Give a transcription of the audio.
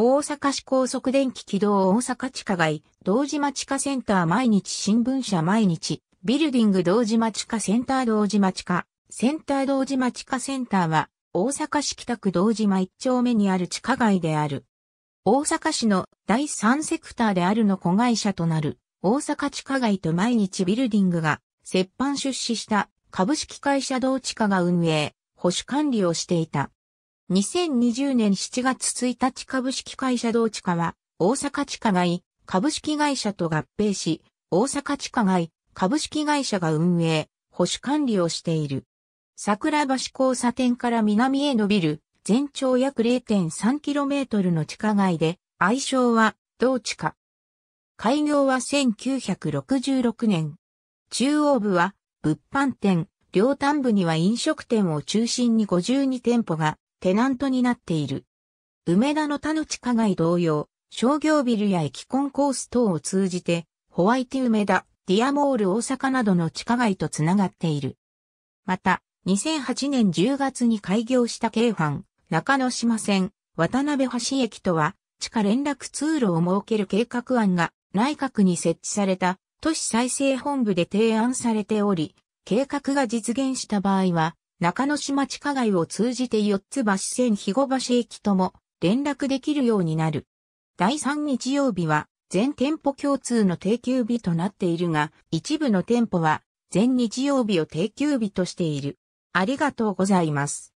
大阪市高速電気軌道大阪地下街、道島地下センター毎日新聞社毎日、ビルディング道島地下センター道島地下、センター道島地下センターは、大阪市北区道島1丁目にある地下街である。大阪市の第3セクターであるの子会社となる、大阪地下街と毎日ビルディングが、折半出資した株式会社同地下が運営、保守管理をしていた。2020年7月1日株式会社同地下は、大阪地下街株式会社と合併し、大阪地下街株式会社が運営、保守管理をしている。桜橋交差点から南へ伸びる、全長約 0.3km の地下街で、愛称は、同地下。開業は1966年。中央部は、物販店、両端部には飲食店を中心に52店舗がテナントになっている。梅田の他の地下街同様、商業ビルや駅コンコース等を通じて、ホワイト梅田、ディアモール大阪などの地下街とつながっている。また、2008年10月に開業した京阪、中野島線、渡辺橋駅とは、地下連絡通路を設ける計画案が内閣に設置された都市再生本部で提案されており、計画が実現した場合は、中野市町下街を通じて四つ橋線肥後橋駅とも連絡できるようになる。第3日曜日は全店舗共通の定休日となっているが、一部の店舗は全日曜日を定休日としている。ありがとうございます。